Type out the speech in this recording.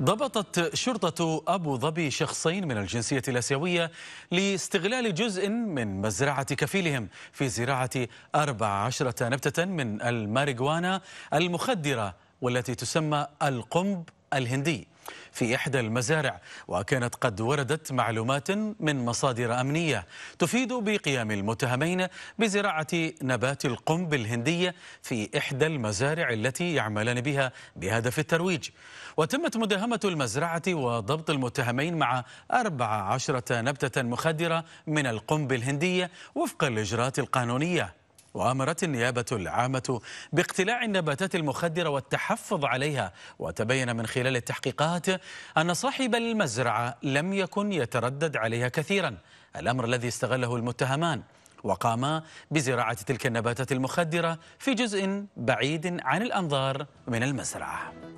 ضبطت شرطة أبو ظبي شخصين من الجنسية الأسيوية لاستغلال جزء من مزرعة كفيلهم في زراعة 14 نبتة من الماريجوانا المخدرة والتي تسمى القنب الهندي في إحدى المزارع وكانت قد وردت معلومات من مصادر أمنية تفيد بقيام المتهمين بزراعة نبات القنب الهندية في إحدى المزارع التي يعملان بها بهدف الترويج وتمت مداهمة المزرعة وضبط المتهمين مع 14 نبتة مخدرة من القنب الهندية وفق الإجراءات القانونية وامرت النيابه العامه باقتلاع النباتات المخدره والتحفظ عليها وتبين من خلال التحقيقات ان صاحب المزرعه لم يكن يتردد عليها كثيرا الامر الذي استغله المتهمان وقاما بزراعه تلك النباتات المخدره في جزء بعيد عن الانظار من المزرعه